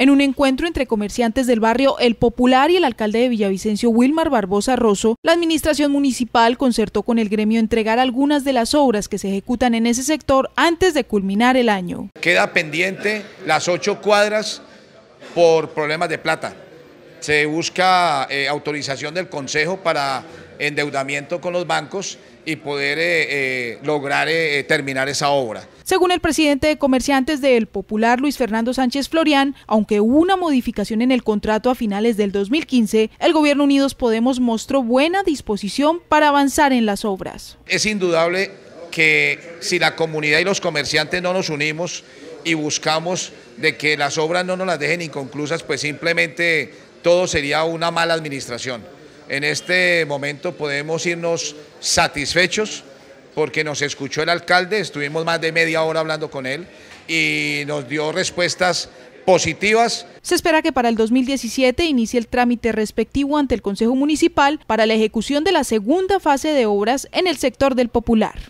En un encuentro entre comerciantes del barrio El Popular y el alcalde de Villavicencio Wilmar Barbosa Rosso, la administración municipal concertó con el gremio entregar algunas de las obras que se ejecutan en ese sector antes de culminar el año. Queda pendiente las ocho cuadras por problemas de plata se busca eh, autorización del Consejo para endeudamiento con los bancos y poder eh, eh, lograr terminar esa obra. Según el presidente de comerciantes del Popular, Luis Fernando Sánchez Florián, aunque hubo una modificación en el contrato a finales del 2015, el gobierno Unidos Podemos mostró buena disposición para avanzar en las obras. Es indudable que si la comunidad y los comerciantes no nos unimos y buscamos de que las obras no nos las dejen inconclusas, pues simplemente todo sería una mala administración. En este momento podemos irnos satisfechos porque nos escuchó el alcalde, estuvimos más de media hora hablando con él y nos dio respuestas positivas. Se espera que para el 2017 inicie el trámite respectivo ante el Consejo Municipal para la ejecución de la segunda fase de obras en el sector del Popular.